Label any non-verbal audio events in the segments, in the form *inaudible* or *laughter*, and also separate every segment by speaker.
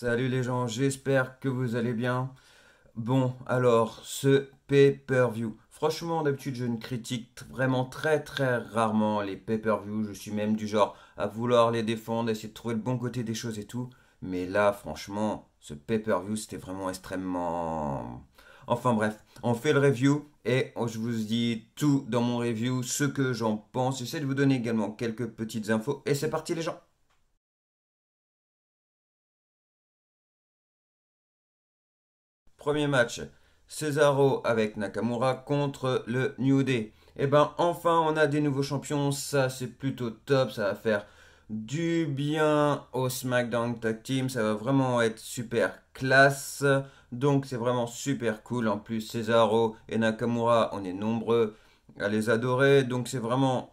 Speaker 1: Salut les gens, j'espère que vous allez bien. Bon, alors, ce pay-per-view. Franchement, d'habitude, je ne critique vraiment très très rarement les pay-per-view. Je suis même du genre à vouloir les défendre, essayer de trouver le bon côté des choses et tout. Mais là, franchement, ce pay-per-view, c'était vraiment extrêmement... Enfin bref, on fait le review et je vous dis tout dans mon review, ce que j'en pense. J'essaie de vous donner également quelques petites infos. Et c'est parti les gens Premier match, Cesaro avec Nakamura contre le New Day. Et eh ben enfin on a des nouveaux champions, ça c'est plutôt top, ça va faire du bien au SmackDown Tag Team, ça va vraiment être super classe. Donc c'est vraiment super cool. En plus Cesaro et Nakamura, on est nombreux à les adorer, donc c'est vraiment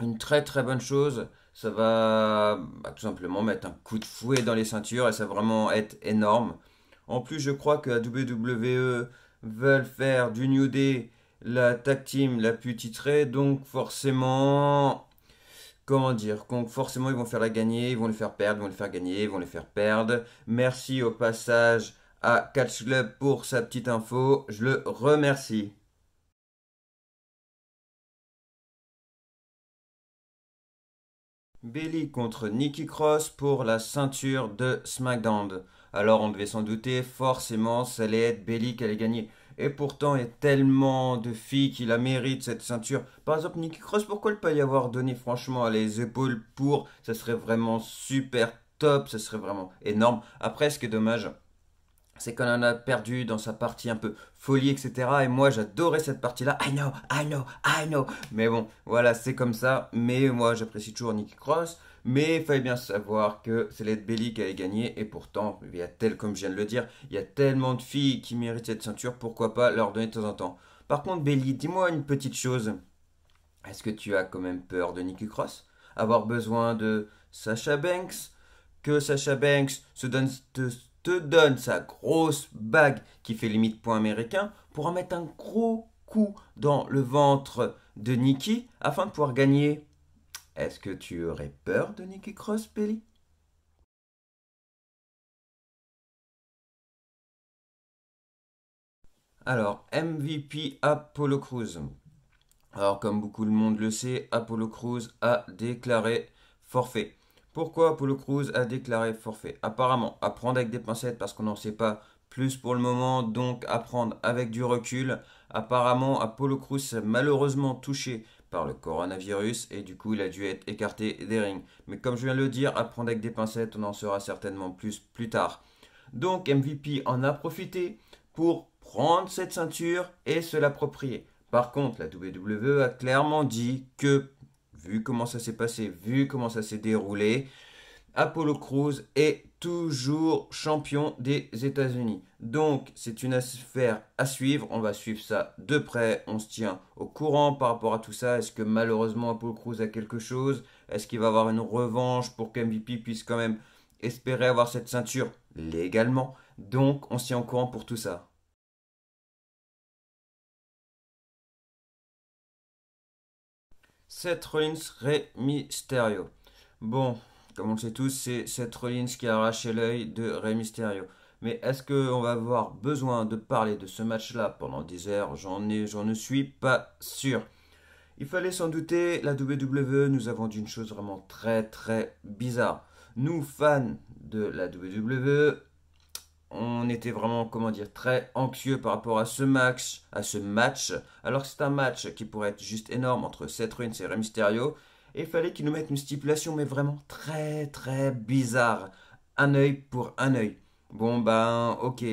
Speaker 1: une très très bonne chose. Ça va bah, tout simplement mettre un coup de fouet dans les ceintures et ça va vraiment être énorme. En plus, je crois que la WWE veulent faire du New Day la tag team la plus titrée, donc forcément, comment dire, donc forcément ils vont faire la gagner, ils vont le faire perdre, ils vont le faire gagner, ils vont le faire perdre. Merci au passage à Catch Club pour sa petite info, je le remercie. BELLY contre Nikki Cross pour la ceinture de SmackDown. Alors on devait s'en douter, forcément, ça allait être Belly qui allait gagner. Et pourtant, il y a tellement de filles qui la méritent, cette ceinture. Par exemple, Nicky Cross, pourquoi ne pas y avoir donné franchement les épaules pour Ça serait vraiment super top, ça serait vraiment énorme. Après, ce qui est dommage, c'est qu'on en a perdu dans sa partie un peu folie, etc. Et moi, j'adorais cette partie-là. I know, I know, I know. Mais bon, voilà, c'est comme ça. Mais moi, j'apprécie toujours Nikki Cross. Mais il fallait bien savoir que c'est l'aide Belly qui allait gagner. Et pourtant, il a tel, comme je viens de le dire, il y a tellement de filles qui méritent cette ceinture, pourquoi pas leur donner de temps en temps. Par contre, Belly, dis-moi une petite chose. Est-ce que tu as quand même peur de Nikki Cross Avoir besoin de Sasha Banks Que Sasha Banks se donne, te, te donne sa grosse bague qui fait limite point américain pour en mettre un gros coup dans le ventre de Nikki afin de pouvoir gagner est-ce que tu aurais peur de Nicky Cross, Alors, MVP Apollo Cruz. Alors, comme beaucoup de monde le sait, Apollo Cruz a déclaré forfait. Pourquoi Apollo Cruz a déclaré forfait Apparemment, apprendre avec des pincettes parce qu'on n'en sait pas plus pour le moment, donc apprendre avec du recul. Apparemment, Apollo Cruz s'est malheureusement touché par le coronavirus et du coup il a dû être écarté des rings. Mais comme je viens de le dire, apprendre avec des pincettes, on en saura certainement plus plus tard. Donc MVP en a profité pour prendre cette ceinture et se l'approprier. Par contre, la WWE a clairement dit que, vu comment ça s'est passé, vu comment ça s'est déroulé, Apollo Crews est toujours champion des États-Unis. Donc c'est une affaire à suivre, on va suivre ça de près, on se tient au courant par rapport à tout ça. Est-ce que malheureusement paul Cruz a quelque chose Est-ce qu'il va avoir une revanche pour qu'MVP puisse quand même espérer avoir cette ceinture légalement Donc on se tient au courant pour tout ça. Seth Rollins, Rey Mysterio. Bon, comme on le sait tous, c'est Seth Rollins qui a arraché l'œil de Rey Mysterio. Mais est-ce qu'on va avoir besoin de parler de ce match-là pendant des heures J'en suis pas sûr. Il fallait s'en douter, la WWE nous avons dit une chose vraiment très très bizarre. Nous, fans de la WWE, on était vraiment, comment dire, très anxieux par rapport à ce match, à ce match, alors que c'est un match qui pourrait être juste énorme entre Seth Rollins et Rey Mysterio, il fallait qu'ils nous mettent une stipulation, mais vraiment très très bizarre. Un œil pour un œil. Bon ben, ok.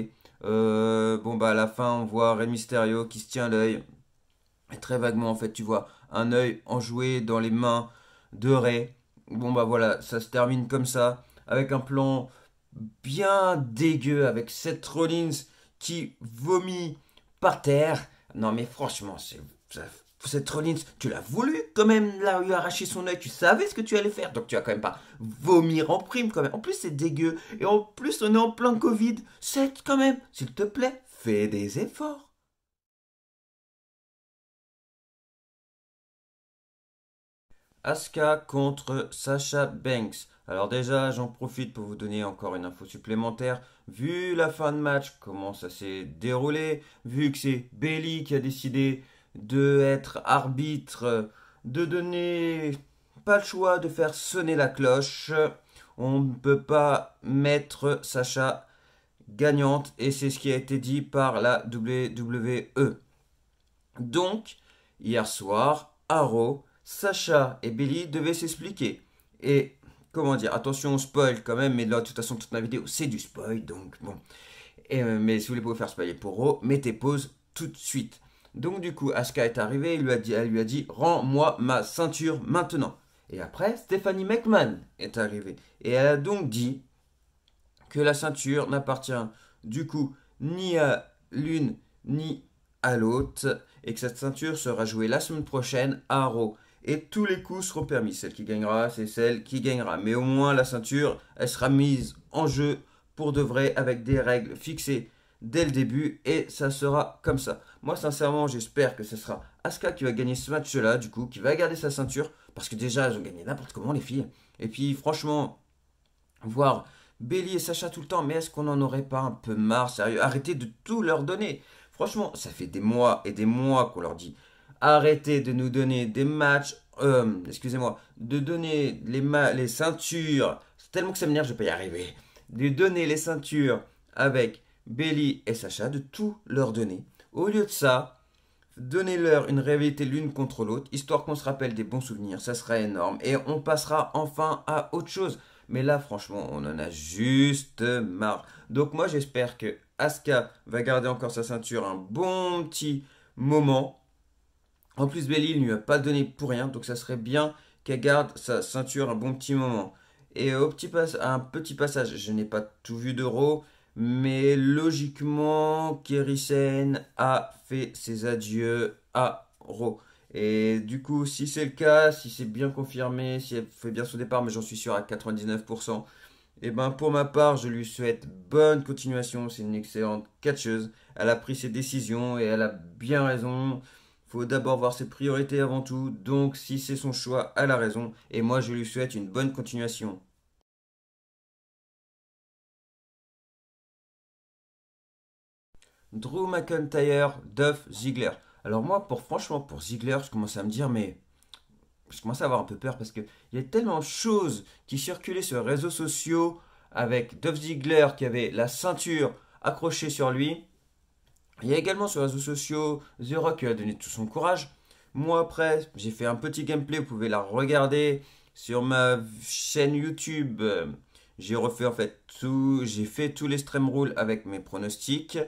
Speaker 1: Euh, bon bah ben, à la fin on voit Ray Mysterio qui se tient l'œil. Très vaguement en fait, tu vois un œil enjoué dans les mains de Ray. Bon bah voilà, ça se termine comme ça, avec un plan bien dégueu, avec Seth Rollins qui vomit par terre. Non mais franchement, c'est cette Rollins, tu l'as voulu quand même là lui arracher son oeil, tu savais ce que tu allais faire, donc tu vas quand même pas vomir en prime quand même. En plus c'est dégueu, et en plus on est en plein Covid. C'est quand même, s'il te plaît, fais des efforts. Asuka contre Sasha Banks. Alors déjà, j'en profite pour vous donner encore une info supplémentaire. Vu la fin de match, comment ça s'est déroulé, vu que c'est Belly qui a décidé de être arbitre, de donner pas le choix de faire sonner la cloche. On ne peut pas mettre Sacha gagnante et c'est ce qui a été dit par la WWE. Donc, hier soir, à Sacha et Billy devaient s'expliquer. Et comment dire, attention au spoil quand même, mais là de toute façon toute ma vidéo c'est du spoil donc bon. Euh, mais si vous voulez pas faire spoiler pour Raw, mettez pause tout de suite. Donc du coup, Asuka est arrivée, et lui a dit, elle lui a dit Rends-moi ma ceinture maintenant. Et après, Stephanie McMahon est arrivée. Et elle a donc dit que la ceinture n'appartient du coup ni à l'une ni à l'autre. Et que cette ceinture sera jouée la semaine prochaine à Raw. Et tous les coups seront permis. Celle qui gagnera, c'est celle qui gagnera. Mais au moins, la ceinture, elle sera mise en jeu pour de vrai avec des règles fixées dès le début et ça sera comme ça. Moi sincèrement j'espère que ce sera Asuka qui va gagner ce match là du coup, qui va garder sa ceinture parce que déjà elles ont gagné n'importe comment les filles. Et puis franchement, voir Belly et Sacha tout le temps, mais est-ce qu'on n'en aurait pas un peu marre sérieux Arrêtez de tout leur donner. Franchement, ça fait des mois et des mois qu'on leur dit arrêtez de nous donner des matchs, euh, excusez-moi, de donner les, les ceintures, c'est tellement que ça m'énerve, je peux pas y arriver, de donner les ceintures avec Belly et Sacha de tout leur donner. Au lieu de ça, donnez-leur une réalité l'une contre l'autre, histoire qu'on se rappelle des bons souvenirs, ça sera énorme, et on passera enfin à autre chose. Mais là, franchement, on en a juste marre. Donc moi, j'espère que Asuka va garder encore sa ceinture un bon petit moment. En plus, Bailey ne lui a pas donné pour rien, donc ça serait bien qu'elle garde sa ceinture un bon petit moment. Et au petit un petit passage, je n'ai pas tout vu d'Euro, mais logiquement, Kerisen a fait ses adieux à Ro. Et du coup, si c'est le cas, si c'est bien confirmé, si elle fait bien son départ, mais j'en suis sûr à 99%, et eh ben pour ma part, je lui souhaite bonne continuation. C'est une excellente catcheuse. Elle a pris ses décisions et elle a bien raison. Faut d'abord voir ses priorités avant tout. Donc si c'est son choix, elle a raison. Et moi, je lui souhaite une bonne continuation. Drew McIntyre, Duff, Ziegler Alors moi, pour franchement, pour Ziegler je commence à me dire, mais je commence à avoir un peu peur parce qu'il y a tellement de choses qui circulaient sur les réseaux sociaux avec Duff Ziegler qui avait la ceinture accrochée sur lui. Il y a également sur les réseaux sociaux The Rock qui a donné tout son courage. Moi après, j'ai fait un petit gameplay, vous pouvez la regarder sur ma chaîne YouTube. Euh, j'ai refait en fait tout, j'ai fait tous les stream rules avec mes pronostics.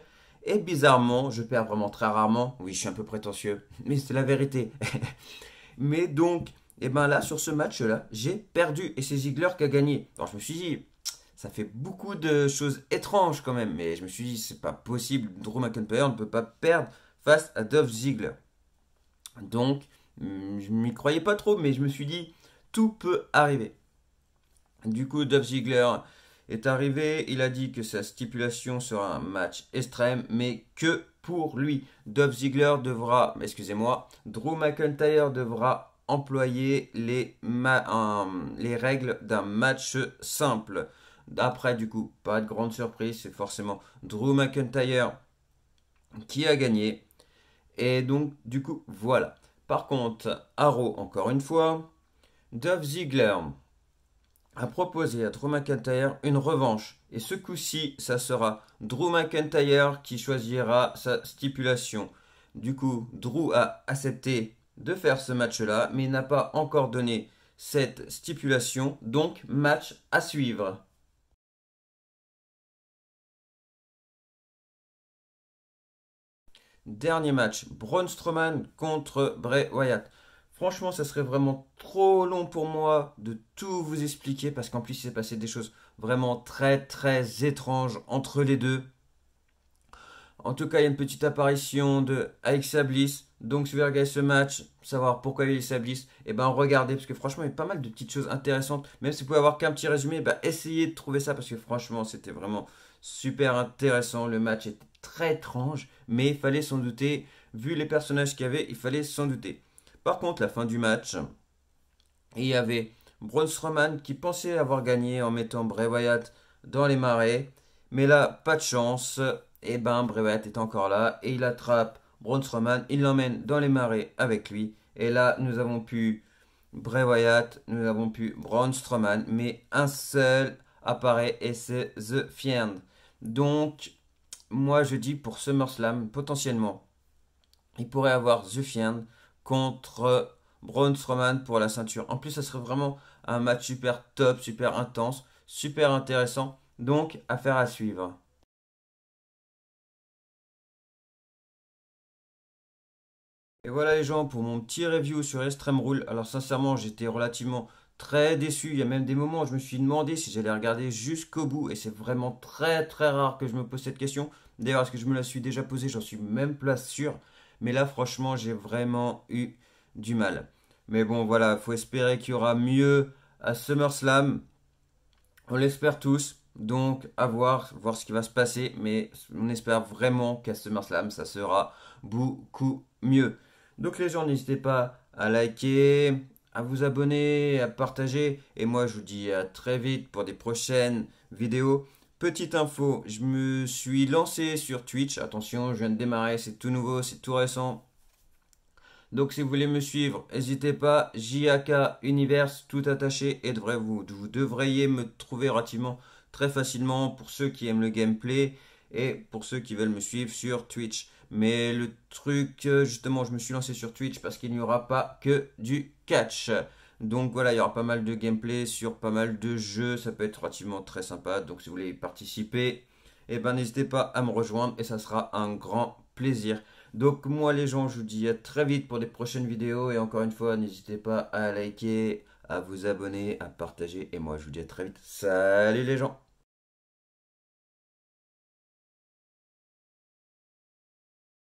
Speaker 1: Et bizarrement, je perds vraiment très rarement. Oui, je suis un peu prétentieux, *laughs* mais c'est la vérité. *laughs* mais donc, et eh ben là, sur ce match-là, j'ai perdu et c'est Ziegler qui a gagné. Alors je me suis dit, ça fait beaucoup de choses étranges quand même, mais je me suis dit, c'est pas possible, Drew McIntyre ne peut pas perdre face à Dove Ziegler. Donc, hmm, je m'y croyais pas trop, mais je me suis dit, tout peut arriver. Du coup, Dove Ziegler est arrivé. Il a dit que sa stipulation sera un match extrême, mais que pour lui, devra, excusez-moi, Drew McIntyre devra employer les, les règles d'un match simple. D'après, du coup, pas de grande surprise, c'est forcément Drew McIntyre qui a gagné. Et donc, du coup, voilà. Par contre, Arrow, encore une fois, Dove Ziegler a proposé à Drew McIntyre une revanche. Et ce coup-ci, ça sera Drew McIntyre qui choisira sa stipulation. Du coup, Drew a accepté de faire ce match-là, mais n'a pas encore donné cette stipulation. Donc, match à suivre. Dernier match, Braun Strowman contre Bray Wyatt. Franchement, ça serait vraiment trop long pour moi de tout vous expliquer parce qu'en plus, il s'est passé des choses vraiment très très étranges entre les deux. En tout cas, il y a une petite apparition de Alexa Bliss. Donc, si vous regardez ce match, savoir pourquoi il a Bliss, et eh ben regardez parce que franchement, il y a pas mal de petites choses intéressantes. Même si vous pouvez avoir qu'un petit résumé, bah, essayez de trouver ça parce que franchement, c'était vraiment super intéressant. Le match était très étrange, mais il fallait s'en douter. Vu les personnages qu'il y avait, il fallait s'en douter. Par contre, la fin du match, il y avait Braun Strowman qui pensait avoir gagné en mettant Bray Wyatt dans les marais. Mais là, pas de chance. Et eh ben, Bray Wyatt est encore là et il attrape Braun Strowman. Il l'emmène dans les marais avec lui. Et là, nous avons pu Bray Wyatt, nous avons pu Braun Strowman. Mais un seul apparaît et c'est The Fiend. Donc, moi je dis pour SummerSlam, potentiellement, il pourrait avoir The Fiend contre euh, Braun Strowman pour la ceinture. En plus, ça serait vraiment un match super top, super intense, super intéressant. Donc, affaire à suivre. Et voilà les gens pour mon petit review sur Extreme Rule. Alors sincèrement, j'étais relativement très déçu. Il y a même des moments où je me suis demandé si j'allais regarder jusqu'au bout. Et c'est vraiment très très rare que je me pose cette question. D'ailleurs, est-ce que je me la suis déjà posée J'en suis même pas sûr. Mais là, franchement, j'ai vraiment eu du mal. Mais bon, voilà, il faut espérer qu'il y aura mieux à SummerSlam. On l'espère tous. Donc, à voir, voir ce qui va se passer. Mais on espère vraiment qu'à SummerSlam, ça sera beaucoup mieux. Donc, les gens, n'hésitez pas à liker, à vous abonner, à partager. Et moi, je vous dis à très vite pour des prochaines vidéos. Petite info, je me suis lancé sur Twitch. Attention, je viens de démarrer, c'est tout nouveau, c'est tout récent. Donc si vous voulez me suivre, n'hésitez pas, JAK Universe, tout attaché, et devrait vous, vous devriez me trouver relativement très facilement pour ceux qui aiment le gameplay et pour ceux qui veulent me suivre sur Twitch. Mais le truc, euh, justement, je me suis lancé sur Twitch parce qu'il n'y aura pas que du catch. Donc voilà, il y aura pas mal de gameplay sur pas mal de jeux, ça peut être relativement très sympa. Donc si vous voulez y participer, eh ben n'hésitez pas à me rejoindre et ça sera un grand plaisir. Donc moi les gens, je vous dis à très vite pour des prochaines vidéos et encore une fois, n'hésitez pas à liker, à vous abonner, à partager et moi je vous dis à très vite. Salut les gens